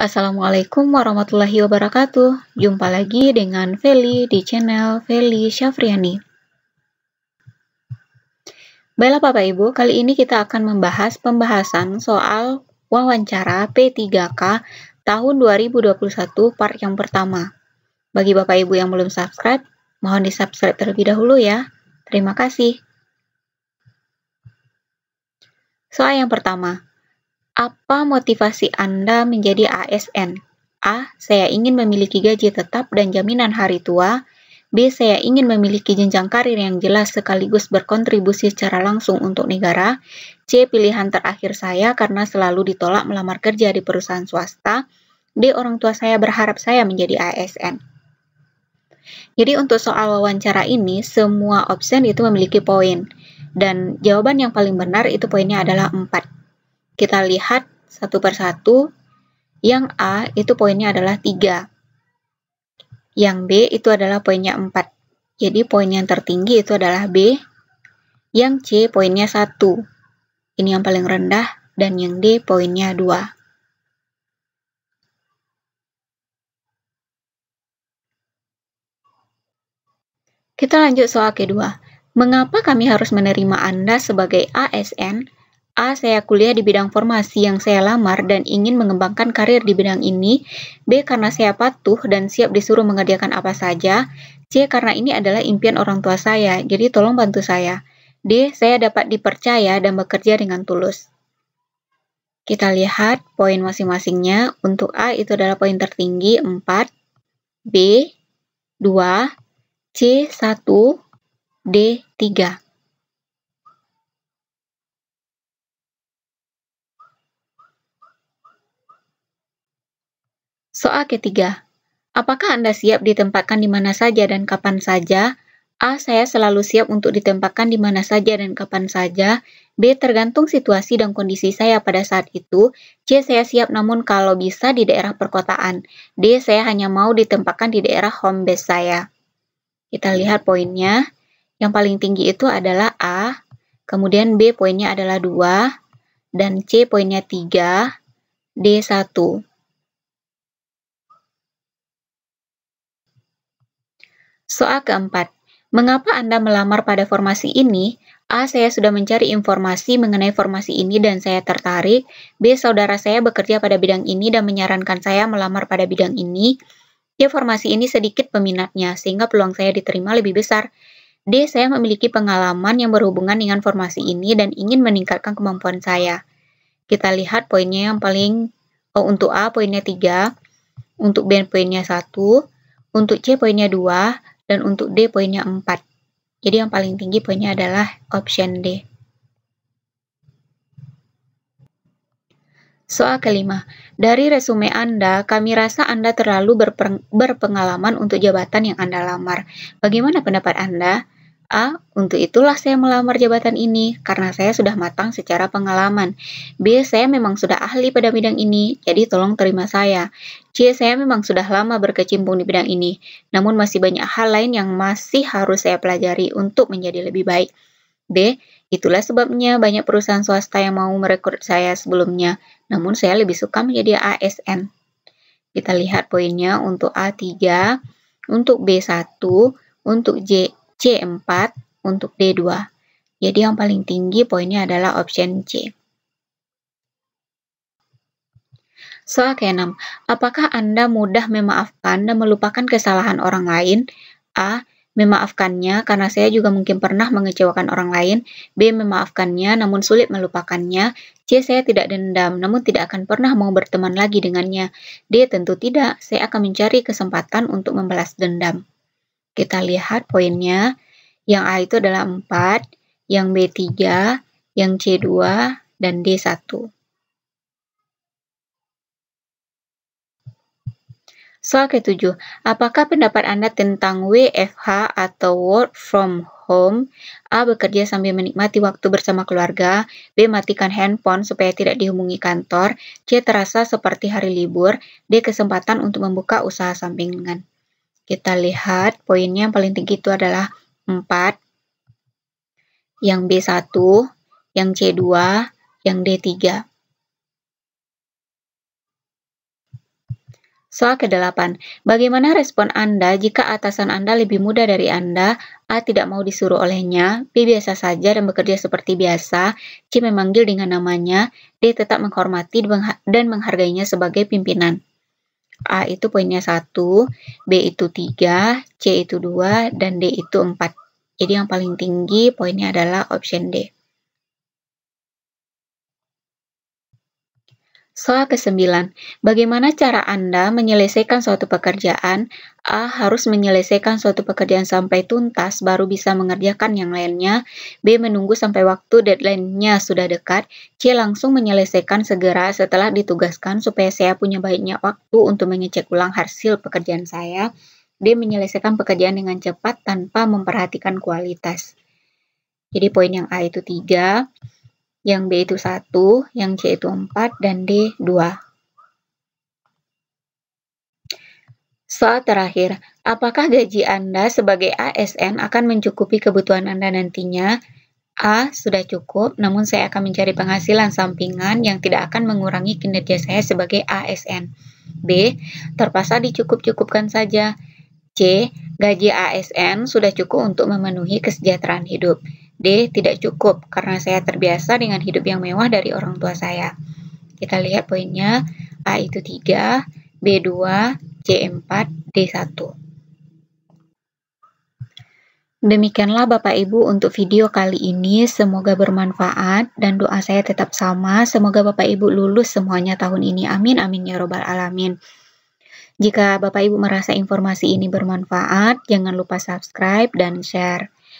Assalamualaikum warahmatullahi wabarakatuh. Jumpa lagi dengan Feli di channel Feli Syafriani. Baiklah Bapak Ibu, kali ini kita akan membahas pembahasan soal wawancara P3K tahun 2021 part yang pertama. Bagi Bapak Ibu yang belum subscribe, mohon di-subscribe terlebih dahulu ya. Terima kasih. Soal yang pertama, apa motivasi Anda menjadi ASN? A. Saya ingin memiliki gaji tetap dan jaminan hari tua. B. Saya ingin memiliki jenjang karir yang jelas sekaligus berkontribusi secara langsung untuk negara. C. Pilihan terakhir saya karena selalu ditolak melamar kerja di perusahaan swasta. D. Orang tua saya berharap saya menjadi ASN. Jadi untuk soal wawancara ini, semua opsi itu memiliki poin. Dan jawaban yang paling benar itu poinnya adalah 4. Kita lihat satu persatu. Yang A itu poinnya adalah 3. Yang B itu adalah poinnya 4. Jadi poin yang tertinggi itu adalah B. Yang C poinnya 1. Ini yang paling rendah. Dan yang D poinnya 2. Kita lanjut soal kedua. Mengapa kami harus menerima Anda sebagai ASN A. Saya kuliah di bidang formasi yang saya lamar dan ingin mengembangkan karir di bidang ini. B. Karena saya patuh dan siap disuruh mengerjakan apa saja. C. Karena ini adalah impian orang tua saya, jadi tolong bantu saya. D. Saya dapat dipercaya dan bekerja dengan tulus. Kita lihat poin masing-masingnya. Untuk A itu adalah poin tertinggi 4, B 2, C 1, D 3. Soal ketiga, apakah Anda siap ditempatkan di mana saja dan kapan saja? A. Saya selalu siap untuk ditempatkan di mana saja dan kapan saja. B. Tergantung situasi dan kondisi saya pada saat itu. C. Saya siap namun kalau bisa di daerah perkotaan. D. Saya hanya mau ditempatkan di daerah home base saya. Kita hmm. lihat poinnya. Yang paling tinggi itu adalah A. Kemudian B poinnya adalah 2. Dan C poinnya 3. D 1. Soal keempat, mengapa Anda melamar pada formasi ini? A. Saya sudah mencari informasi mengenai formasi ini dan saya tertarik. B. Saudara saya bekerja pada bidang ini dan menyarankan saya melamar pada bidang ini. C. Ya, formasi ini sedikit peminatnya, sehingga peluang saya diterima lebih besar. D. Saya memiliki pengalaman yang berhubungan dengan formasi ini dan ingin meningkatkan kemampuan saya. Kita lihat poinnya yang paling, oh, untuk A poinnya 3, untuk B poinnya 1, untuk C poinnya 2, dan untuk D poinnya 4. Jadi yang paling tinggi poinnya adalah option D. Soal kelima, dari resume Anda, kami rasa Anda terlalu berpengalaman untuk jabatan yang Anda lamar. Bagaimana pendapat Anda? A. Untuk itulah saya melamar jabatan ini, karena saya sudah matang secara pengalaman. B. Saya memang sudah ahli pada bidang ini, jadi tolong terima saya. C. Saya memang sudah lama berkecimpung di bidang ini, namun masih banyak hal lain yang masih harus saya pelajari untuk menjadi lebih baik. D. Itulah sebabnya banyak perusahaan swasta yang mau merekrut saya sebelumnya, namun saya lebih suka menjadi ASN. Kita lihat poinnya untuk A3, untuk B1, untuk J C4 untuk D2. Jadi yang paling tinggi poinnya adalah option C. Soal ke-6, apakah Anda mudah memaafkan dan melupakan kesalahan orang lain? A. Memaafkannya karena saya juga mungkin pernah mengecewakan orang lain. B. Memaafkannya namun sulit melupakannya. C. Saya tidak dendam namun tidak akan pernah mau berteman lagi dengannya. D. Tentu tidak, saya akan mencari kesempatan untuk membalas dendam. Kita lihat poinnya. Yang A itu adalah 4, yang B 3, yang C 2, dan D 1. Soal ke-7, apakah pendapat Anda tentang WFH atau work from home? A. Bekerja sambil menikmati waktu bersama keluarga. B. Matikan handphone supaya tidak dihubungi kantor. C. Terasa seperti hari libur. D. Kesempatan untuk membuka usaha sampingan. Kita lihat poinnya yang paling tinggi itu adalah 4, yang B1, yang C2, yang D3. Soal ke-8. Bagaimana respon Anda jika atasan Anda lebih muda dari Anda? A. Tidak mau disuruh olehnya. B. Biasa saja dan bekerja seperti biasa. C. Memanggil dengan namanya. D. Tetap menghormati dan menghargainya sebagai pimpinan. A itu poinnya 1, B itu 3, C itu 2, dan D itu 4. Jadi yang paling tinggi poinnya adalah option D. Soal ke-9. Bagaimana cara Anda menyelesaikan suatu pekerjaan? A. Harus menyelesaikan suatu pekerjaan sampai tuntas baru bisa mengerjakan yang lainnya. B. Menunggu sampai waktu deadline-nya sudah dekat. C. Langsung menyelesaikan segera setelah ditugaskan supaya saya punya baiknya waktu untuk mengecek ulang hasil pekerjaan saya. D. Menyelesaikan pekerjaan dengan cepat tanpa memperhatikan kualitas. Jadi poin yang A itu 3 yang B itu 1, yang C itu 4, dan D 2. Soal terakhir, apakah gaji Anda sebagai ASN akan mencukupi kebutuhan Anda nantinya? A. Sudah cukup, namun saya akan mencari penghasilan sampingan yang tidak akan mengurangi kinerja saya sebagai ASN. B. Terpaksa dicukup-cukupkan saja. C. Gaji ASN sudah cukup untuk memenuhi kesejahteraan hidup. D. Tidak cukup, karena saya terbiasa dengan hidup yang mewah dari orang tua saya. Kita lihat poinnya, A itu 3, B 2, C 4, D 1. Demikianlah Bapak Ibu untuk video kali ini, semoga bermanfaat dan doa saya tetap sama, semoga Bapak Ibu lulus semuanya tahun ini, amin, amin ya robbal alamin. Jika Bapak Ibu merasa informasi ini bermanfaat, jangan lupa subscribe dan share.